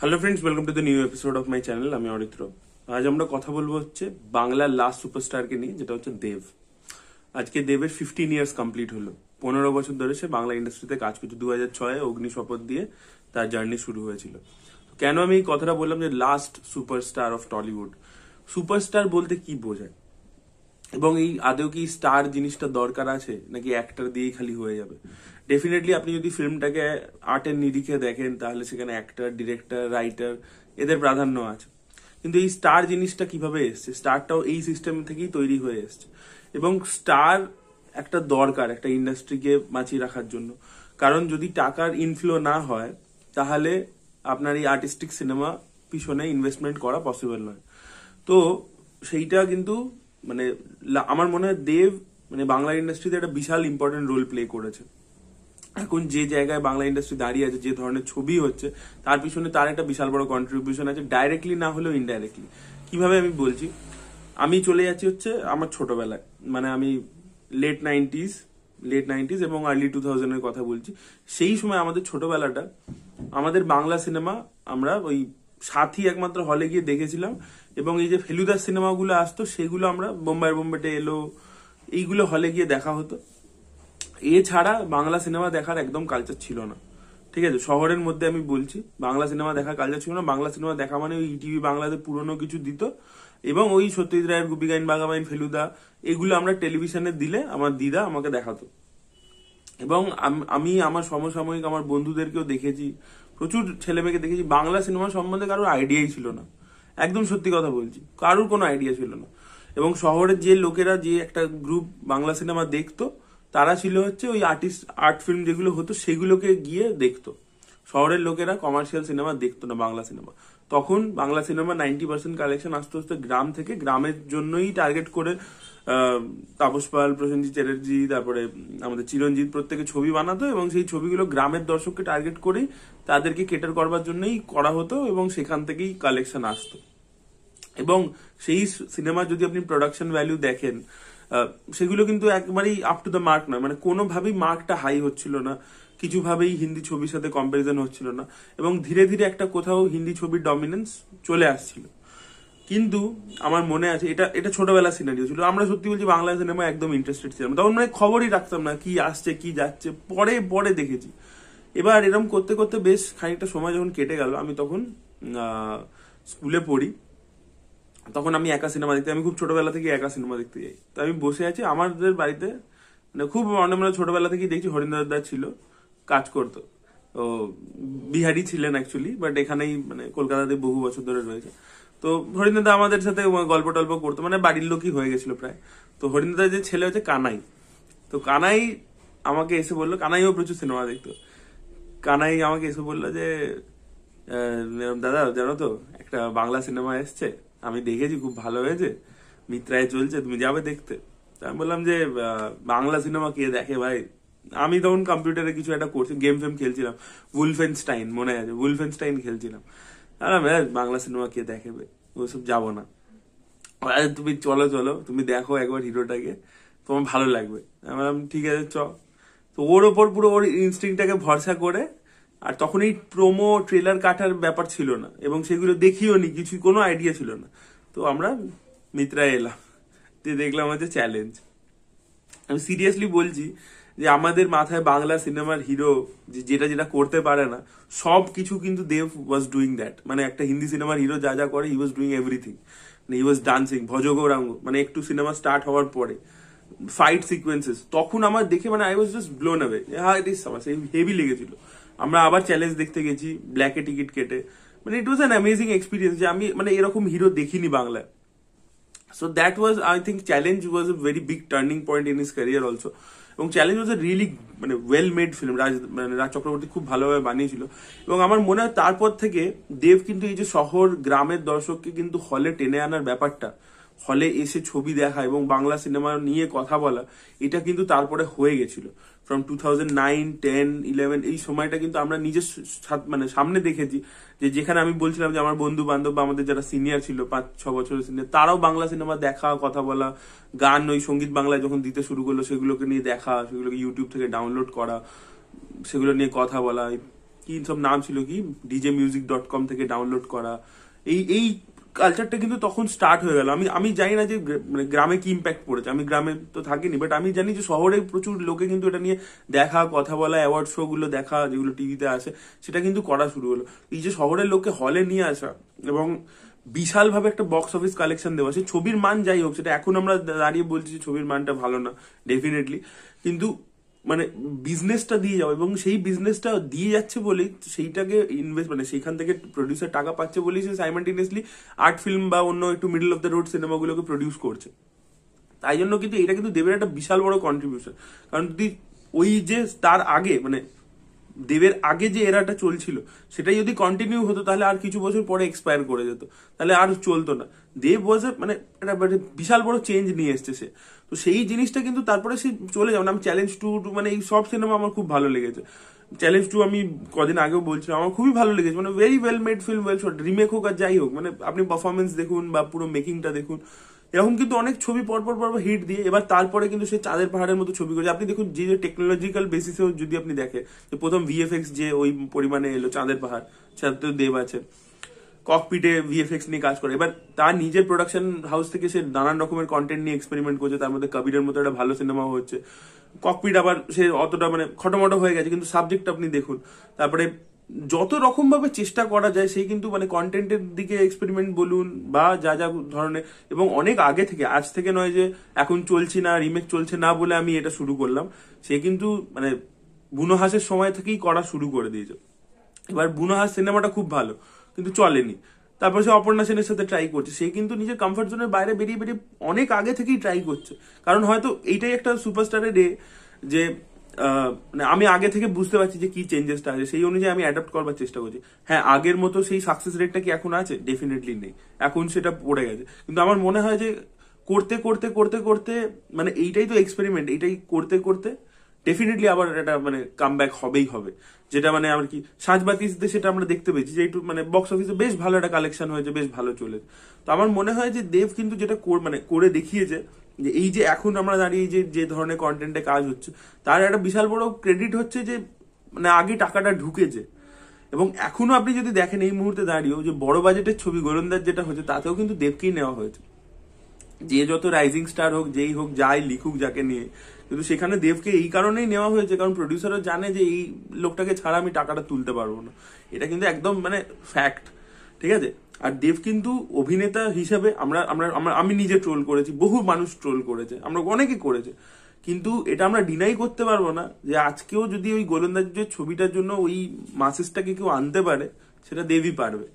hello friends welcome to the new episode of my channel আমি অরিত্র আজ আমরা কথা বলবো হচ্ছে বাংলার লাস্ট সুপারস্টারকে নিয়ে যেটা হচ্ছে দেব আজকে দেবের ফিফটিন ইয়ার্স কমপ্লিট হলো পনেরো বছর ধরে সে বাংলা ইন্ডাস্ট্রিতে কাজ করছে দু হাজার ছয়ে অগ্নি শপথ দিয়ে তার জার্নি শুরু হয়েছিল কেন আমি এই কথাটা বললাম যে last superstar of Tollywood superstar বলতে কি বোঝায় এবং এই আদেও কি স্টার জিনিসটা দরকার আছে নাকি অ্যাক্টার দিয়েই খালি হয়ে যাবে ডেফিনেটলি আপনি যদি ফিল্মটাকে আর্টের নিরিখে দেখেন তাহলে সেখানে অ্যাক্টার ডিরেক্টর রাইটার এদের প্রাধান্য আছে কিন্তু এই স্টার জিনিসটা কিভাবে এসছে স্টারটাও এই সিস্টেম থেকেই তৈরি হয়ে এসছে এবং স্টার একটা দরকার একটা ইন্ডাস্ট্রিকে বাঁচিয়ে রাখার জন্য কারণ যদি টাকার ইনফ্লো না হয় তাহলে আপনার এই আর্টিস্টিক সিনেমা পিছনে ইনভেস্টমেন্ট করা পসিবল নয় তো সেইটা কিন্তু মানে আমার মনে হয় দেব মানে বাংলা ইন্ডাস্ট্রিতে একটা বিশাল ইম্পর্টেন্ট রোল প্লে করেছে এখন যে জায়গায় বাংলা ইন্ডাস্ট্রি দাঁড়িয়ে আছে যে ধরনের ছবি হচ্ছে তার পিছনে তার একটা বিশাল বড় কন্ট্রিবিউশন আছে ডাইরেক্টলি না হলেও ইনডাইরেক্টলি কিভাবে আমি বলছি আমি চলে যাচ্ছি হচ্ছে আমার ছোটবেলায় মানে আমি লেট নাইনটিস লেট নাইনটিস এবং আর্লি টু থাউজেন্ডের কথা বলছি সেই সময় আমাদের ছোটবেলাটা আমাদের বাংলা সিনেমা আমরা ওই সাথী একমাত্র হলে গিয়ে দেখেছিলাম এবং এই যে ফেলুদার সিনেমাগুলো আসতো সেগুলো আমরা বোম্বাই বোম্বেটে এলো এইগুলো হলে গিয়ে দেখা হতো এছাড়া বাংলা সিনেমা দেখার একদম কালচার ছিল না ঠিক আছে শহরের মধ্যে আমি বলছি বাংলা সিনেমা দেখা কালচার ছিল না বাংলা সিনেমা দেখা মানে ওই ইটিভি e বাংলাতে পুরনো কিছু দিত এবং ওই সত্যজিৎ রায়ের গুপিগাইন বাগাবাইন ফেলুদা এগুলো আমরা টেলিভিশনে দিলে আমার দিদা আমাকে দেখাতো এবং আমি আমার সমসাময়িক আমার বন্ধুদেরকেও দেখেছি প্রচুর ছেলেমেয়েকে দেখেছি বাংলা সিনেমা সম্বন্ধে কারোর আইডিয়াই ছিল না একদম সত্যি কথা বলছি কারোর কোনো আইডিয়া ছিল না এবং শহরের যে লোকেরা যে একটা গ্রুপ বাংলা সিনেমা দেখতো তারা ছিল হচ্ছে ওই আর্টিস্ট আর্ট ফিল্ম যেগুলো হতো সেগুলোকে গিয়ে দেখতো শহরের লোকেরা কমার্শিয়াল সিনেমা দেখতো না বাংলা সিনেমা তখন Bangla cinema ninety percent collection আস্তে আস্তে গ্রাম থেকে গ্রামের জন্যই টার্গেট করে তাপস পাল প্রসেনজিৎ চ্যাটার্জি তারপরে আমাদের চিরঞ্জিত প্রত্যেকে ছবি বানাতো এবং সেই ছবিগুলো গ্রামের দর্শককে টার্গেট করেই তাদেরকে কেটার করবার জন্যই করা হতো এবং সেখান থেকেই কালেকশন আসতো এবং সেই সিনেমা যদি আপনি প্রোডাকশন ভ্যালু দেখেন সেগুলো কিন্তু একবারেই আপ টু দ্য মার্ক নয় মানে কোনোভাবেই মার্কটা হাই হচ্ছিল না কিছুভাবেই হিন্দি ছবির সাথে কম্পারিজন হচ্ছিল না এবং ধীরে ধীরে একটা কোথাও হিন্দি ছবির ডমিনেন্স চলে আসছিল কিন্তু আমার মনে আছে এটা এটা ছোটবেলা সিনারিও ছিল আমরা সত্যি বলছি বাংলা সিনেমা একদম ইন্টারেস্টেড ছিলাম তখন মানে খবরই রাখতাম না কি আসছে কি যাচ্ছে পরে পরে দেখেছি এবার এরম করতে করতে বেশ খানিকটা সময় যখন কেটে গেল আমি তখন স্কুলে পড়ি তখন আমি একা সিনেমা দেখতে আমি খুব ছোটবেলা থেকে একা সিনেমা দেখতে যাই তো আমি বসে আছি আমাদের বাড়িতে মানে খুব মানে ছোটবেলা থেকেই দেখছি হরিন্দ্র দা ছিল কাজ করতো তো বিহারি ছিলেন অ্যাকচুয়ালি বাট এখানেই মানে কলকাতাতে বহু বছর ধরে রয়েছে তো হরিণদা আমাদের সাথে গল্প টল্প করতো মানে বাড়ির লোকই হয়ে গেছিল প্রায় তো হরিণদা যে ছেলে হচ্ছে কানাই তো কানাই আমাকে এসে বললো কানাইও প্রচুর সিনেমা দেখতো কানাই আমাকে এসে বললো যে দাদা জানো তো একটা বাংলা সিনেমা এসছে আমি দেখেছি খুব ভালো হয়েছে মিত্রায় চলছে তুমি যাবে দেখতে আমি বললাম যে বাংলা সিনেমা কে দেখে ভাই আমি তখন কম্পিউটারে কিছু একটা করছি গেম ফেম খেলছিলাম উলফেনস্টাইন মনে আছে উলফেনস্টাইন খেলছিলাম বাংলা সিনেমা কে দেখেবে ওসব যাবো না আরে তুমি চলো চলো তুমি দেখো একবার হিরোটাকে তোমার ভালো লাগবে ঠিক আছে চ তো ওর ওপর পুরো ওর ইনস্টিংটাকে ভরসা করে আর তখন এই প্রোমো ট্রেলার কাটার ব্যাপার ছিল না এবং সেগুলো দেখিও নি কিছু কোনো আইডিয়া ছিল না তো আমরা মিত্রায় এলাম দিয়ে দেখলাম হচ্ছে চ্যালেঞ্জ আমি সিরিয়াসলি বলছি যে আমাদের মাথায় বাংলা সিনেমার হিরো যেটা যেটা করতে পারে না সব কিছু কিন্তু দেব ওয়াজ ডুইং দ্যাট মানে একটা হিন্দি সিনেমার হিরো যা যা করে হি ওয়াজ ডুইং এভরিথিং মানে হি ওয়াজ ডান্সিং ভজগৌরাঙ্গ মানে একটু সিনেমা স্টার্ট হওয়ার পরে ফাইট সিকোয়েন্সেস তখন আমার দেখে মানে I was just blown away হ্যাঁ ইট ইস আমার হেভি লেগেছিল আমরা আবার চ্যালেঞ্জ দেখতে গেছি ব্ল্যাকে টিকিট কেটে মানে it was an amazing experience যে আমি মানে এরকম হিরো দেখিনি বাংলায় so that was I think challenge was a very big turning point in his career also এবং চ্যালেঞ্জ ওয়াজ এ রিয়েলি মানে ওয়েল মেড ফিল্ম রাজ মানে রাজ চক্রবর্তী খুব ভালোভাবে বানিয়েছিল এবং আমার মনে হয় তারপর থেকে দেব কিন্তু এই যে শহর গ্রামের দর্শককে কিন্তু হলে টেনে আনার ব্যাপারটা হলে এসে ছবি দেখা এবং বাংলা সিনেমা নিয়ে কথা বলা এটা কিন্তু তারপরে হয়ে গেছিল from two thousand nine ten eleven এই সময়টা কিন্তু আমরা নিজের মানে সামনে দেখেছি যে যেখানে আমি বলছিলাম যে আমার বন্ধু বান্ধব বা আমাদের যারা সিনিয়র ছিল পাঁচ ছ বছরের সিনিয়র তারাও বাংলা সিনেমা দেখা কথা বলা গান ওই সঙ্গীত বাংলায় যখন দিতে শুরু করলো সেগুলোকে নিয়ে দেখা সেগুলোকে ইউটিউব থেকে ডাউনলোড করা সেগুলো নিয়ে কথা বলা কি সব নাম ছিল কি ডিজে মিউজিক ডট কম থেকে ডাউনলোড করা এই এই কালচারটা কিন্তু তখন স্টার্ট হয়ে গেল আমি আমি জানি না যে মানে গ্রামে কি ইম্প্যাক্ট পড়েছে আমি গ্রামে তো থাকিনি বাট আমি জানি যে শহরে প্রচুর লোকে কিন্তু এটা নিয়ে দেখা কথা বলা অ্যাওয়ার্ড শোগুলো দেখা যেগুলো টিভিতে আসে সেটা কিন্তু করা শুরু হলো এই যে শহরের লোকে হলে নিয়ে আসা এবং বিশালভাবে একটা বক্স অফিস কালেকশন দেওয়া সে ছবির মান যাই হোক সেটা এখন আমরা দাঁড়িয়ে বলছি ছবির মানটা ভালো না ডেফিনেটলি কিন্তু মানে বিজনেসটা দিয়ে যাবো এবং সেই বিজনেসটা দিয়ে যাচ্ছে বলেই সেইটাকে ইনভেস্ট মানে সেইখান থেকে প্রডিউসার টাকা পাচ্ছে বলেই সে সাইমেন্টেনিয়াসলি আর্ট ফিল্ম বা অন্য একটু মিডল অফ দ্য রোড সিনেমাগুলোকে প্রডিউস করছে তাই জন্য কিন্তু এটা কিন্তু দেবের একটা বিশাল বড় কন্ট্রিবিউশন কারণ যদি ওই যে তার আগে মানে দেবের আগে যে এরাটা চলছিল সেটা যদি কন্টিনিউ হতো তাহলে আর কিছু বছর পরে এক্সপায়ার করে যেত তাহলে আর চলতো না দেব ওয়াজ মানে একটা মানে বিশাল বড় চেঞ্জ নিয়ে এসছে সে তো সেই জিনিসটা কিন্তু তারপরে সে চলে যাবে আমি চ্যালেঞ্জ টু মানে এই সব সিনেমা আমার খুব ভালো লেগেছে চ্যালেঞ্জ টু আমি কদিন আগেও বলছিলাম আমার খুবই ভালো লেগেছে মানে very well made film well shot remake হোক আর যাই হোক মানে আপনি পারফরমেন্স দেখুন বা পুরো মেকিংটা দেখুন এরকম কিন্তু অনেক ছবি পরপর পর হিট দিয়ে এবার তারপরে কিন্তু সে চাঁদের পাহাড়ের মতো ছবি করছে আপনি দেখুন যে টেকনোলজিক্যাল বেসিসেও যদি আপনি দেখেন যে প্রথম ভিএফএক্স যে ওই পরিমাণে এলো চাঁদের পাহাড় তো দেব আছে ককপিটে ভিএফএক্স নিয়ে কাজ করে এবার তার নিজের প্রোডাকশন হাউস থেকে সে নানান রকমের কন্টেন্ট নিয়ে এক্সপেরিমেন্ট করছে তার মধ্যে কবিরের মতো একটা ভালো সিনেমা হচ্ছে ককপিট আবার সে অতটা মানে খটোমটো হয়ে গেছে কিন্তু সাবজেক্ট আপনি দেখুন তারপরে যত রকমভাবে চেষ্টা করা যায় সেই কিন্তু মানে কন্টেন্টের দিকে এক্সপেরিমেন্ট বলুন বা যা যা ধরনের এবং অনেক আগে থেকে আজ থেকে নয় যে এখন চলছে না রিমেক চলছে না বলে আমি এটা শুরু করলাম সে কিন্তু মানে বুনোহাসের সময় থেকেই করা শুরু করে দিয়েছে এবার বুনোহাস সিনেমাটা খুব ভালো কিন্তু চলেনি তারপর সে অপর্ণা সেনের সাথে ট্রাই করছে সে কিন্তু নিজের কমফর্ট জোনের বাইরে বেরিয়ে বেরিয়ে অনেক আগে থেকেই ট্রাই করছে কারণ হয়তো এইটাই একটা সুপারস্টারের ডে যে মানে আমি আগে থেকে বুঝতে পারছি যে কি চেঞ্জেসটা আছে সেই অনুযায়ী আমি অ্যাডাপ্ট করবার চেষ্টা করছি হ্যাঁ আগের মতো সেই সাকসেস রেটটা কি এখন আছে ডেফিনেটলি নেই এখন সেটা পড়ে গেছে কিন্তু আমার মনে হয় যে করতে করতে করতে করতে মানে এইটাই তো এক্সপেরিমেন্ট এইটাই করতে করতে ডেফিনেটলি আবার এটা মানে কাম হবেই হবে যেটা মানে আর কি সাজবাতিতে সেটা আমরা দেখতে পেয়েছি যে একটু মানে বক্স অফিসে বেশ ভালো একটা কালেকশন হয়েছে বেশ ভালো চলেছে তো আমার মনে হয় যে দেব কিন্তু যেটা মানে করে দেখিয়েছে যে এই যে এখন আমরা দাঁড়িয়ে যে যে ধরনের কন্টেন্টে কাজ হচ্ছে তার একটা বিশাল বড় ক্রেডিট হচ্ছে যে মানে আগে টাকাটা ঢুকেছে এবং এখনো আপনি যদি দেখেন এই মুহূর্তে দাঁড়িয়েও যে বড় বাজেটের ছবি গোলন্দাজ যেটা হচ্ছে তাতেও কিন্তু দেবকেই নেওয়া হয়েছে যে যত রাইজিং স্টার হোক যেই হোক যাই লিখুক যাকে নিয়ে কিন্তু সেখানে দেবকে এই কারণেই নেওয়া হয়েছে কারণ প্রডিউসারও জানে যে এই লোকটাকে ছাড়া আমি টাকাটা তুলতে পারবো না এটা কিন্তু একদম মানে ফ্যাক্ট ঠিক আছে আর দেব কিন্তু অভিনেতা হিসাবে আমরা আমরা আমরা আমি নিজে ট্রোল করেছি বহু মানুষ ট্রোল করেছে আমরা অনেকে করেছে কিন্তু এটা আমরা ডিনাই করতে পারবো না যে আজকেও যদি ওই গোলন্দাজের ছবিটার জন্য ওই মাসেসটাকে কেউ আনতে পারে সেটা দেবই পারবে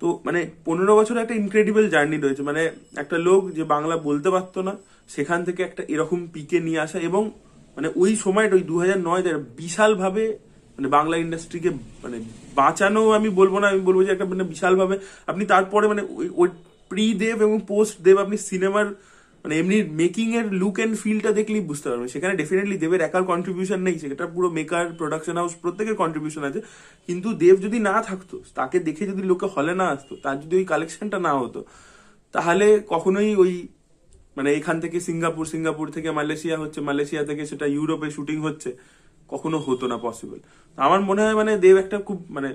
তো মানে পনেরো বছর একটা ইনক্রেডিবল জার্নি রয়েছে মানে একটা লোক যে বাংলা বলতে পারতো না সেখান থেকে একটা এরকম পিকে নিয়ে আসা এবং মানে ওই সময়টা ওই দু হাজার নয় বিশালভাবে মানে বাংলা ইন্ডাস্ট্রিকে মানে বাঁচানো আমি বলবো না আমি বলবো যে একটা মানে বিশালভাবে আপনি তারপরে মানে ওই প্রি দেব এবং পোস্ট দেব আপনি সিনেমার মানে এমনি মেকিং এর লুক অ্যান্ড ফিলটা দেখলেই বুঝতে পারবেন সেখানে ডেফিনেটলি দেবের একার কন্ট্রিবিউশন নেই সেটা পুরো মেকার প্রোডাকশন হাউস প্রত্যেকের কন্ট্রিবিউশন আছে কিন্তু দেব যদি না থাকতো তাকে দেখে যদি লোকে হলে না আসতো তার যদি ওই কালেকশনটা না হতো তাহলে কখনোই ওই মানে এখান থেকে সিঙ্গাপুর সিঙ্গাপুর থেকে মালয়েশিয়া হচ্ছে মালয়েশিয়া থেকে সেটা ইউরোপে শুটিং হচ্ছে কখনো হতো না পসিবল আমার মনে হয় মানে দেব একটা খুব মানে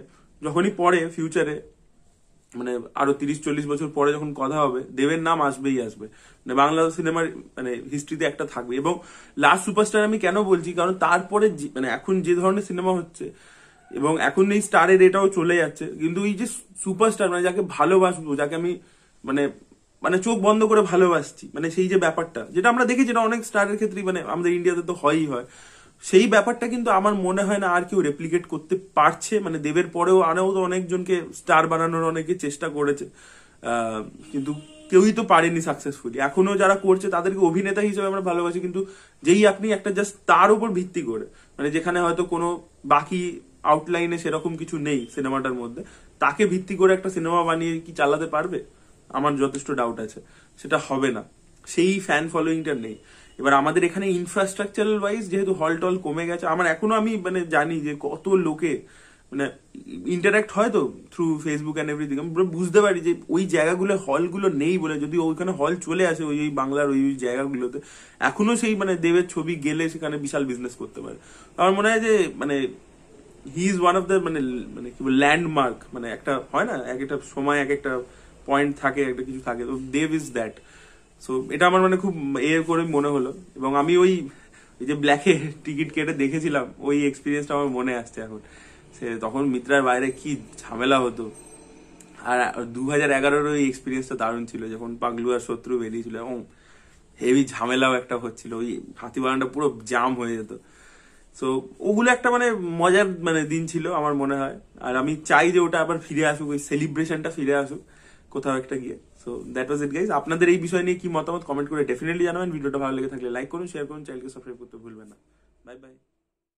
যখনই পড়ে ফিউচারে মানে আরো তিরিশ চল্লিশ বছর পরে যখন কথা হবে দেবের নাম আসবেই আসবে মানে বাংলা সিনেমার মানে হিস্ট্রিতে একটা থাকবে এবং লাস্ট সুপারস্টার আমি কেন বলছি কারণ তারপরে মানে এখন যে ধরনের সিনেমা হচ্ছে এবং এখন এই স্টারের এটাও চলে যাচ্ছে কিন্তু এই যে সুপারস্টার মানে যাকে ভালোবাসবো যাকে আমি মানে মানে চোখ বন্ধ করে ভালোবাসছি মানে সেই যে ব্যাপারটা যেটা আমরা দেখি যেটা অনেক স্টারের ক্ষেত্রে মানে আমাদের ইন্ডিয়াতে তো হয়ই হয় সেই ব্যাপারটা কিন্তু আমার মনে হয় না আর কেউ রেপ্লিকেট করতে পারছে মানে দেবের পরেও আরও তো অনেকজনকে স্টার বানানোর অনেকে চেষ্টা করেছে কিন্তু কেউই তো পারেনি সাকসেসফুলি এখনো যারা করছে তাদেরকে অভিনেতা হিসেবে আমরা ভালোবাসি কিন্তু যেই আপনি একটা জাস্ট তার উপর ভিত্তি করে মানে যেখানে হয়তো কোনো বাকি আউটলাইনে সেরকম কিছু নেই সিনেমাটার মধ্যে তাকে ভিত্তি করে একটা সিনেমা বানিয়ে কি চালাতে পারবে আমার যথেষ্ট ডাউট আছে সেটা হবে না সেই ফ্যান ফলোয়িংটা নেই এবার আমাদের এখানে ইনফ্রাস্ট্রাকচারাল ওয়াইজ যেহেতু হল টল কমে গেছে আমার এখনো আমি মানে জানি যে কত লোকে মানে ইন্টারাক্ট হয় তো থ্রু ফেসবুক অ্যান্ড এভরিথিং আমি বুঝতে পারি যে ওই জায়গাগুলো হলগুলো নেই বলে যদি ওইখানে হল চলে আসে ওই বাংলার ওই ওই জায়গাগুলোতে এখনো সেই মানে দেবের ছবি গেলে সেখানে বিশাল বিজনেস করতে পারে আমার মনে হয় যে মানে he is one of the মানে মানে কি বল ল্যান্ডমার্ক মানে একটা হয় না এক একটা সময় এক একটা পয়েন্ট থাকে একটা কিছু থাকে তো দেব ইজ দ্যাট সো এটা আমার মানে খুব এ করে মনে হলো এবং আমি ওই ওই যে ব্ল্যাকে টিকিট কেটে দেখেছিলাম ওই এক্সপিরিয়েন্সটা আমার মনে আসছে এখন সে তখন মিত্রার বাইরে কি ঝামেলা হতো আর দু হাজার এগারোর ওই এক্সপিরিয়েন্সটা দারুণ ছিল যখন পাগলু আর শত্রু বেরিয়েছিল এবং হেভি ঝামেলাও একটা হচ্ছিল ওই হাতি বাগানটা পুরো জাম হয়ে যেত সো ওগুলো একটা মানে মজার মানে দিন ছিল আমার মনে হয় আর আমি চাই যে ওটা আবার ফিরে আসুক ওই সেলিব্রেশনটা ফিরে আসুক কোথাও একটা গিয়ে so that was it guys আপনাদের এই বিষয় নিয়ে কি মতামত কমেন্ট করে ডেফিনেটলি জানাবেন ভিডিওটা ভালো লেগে থাকলে লাইক করুন শেয়ার করুন চ্যানেলকে সাবস্ক্রাইব করতে ভুলবেন না বাই বাই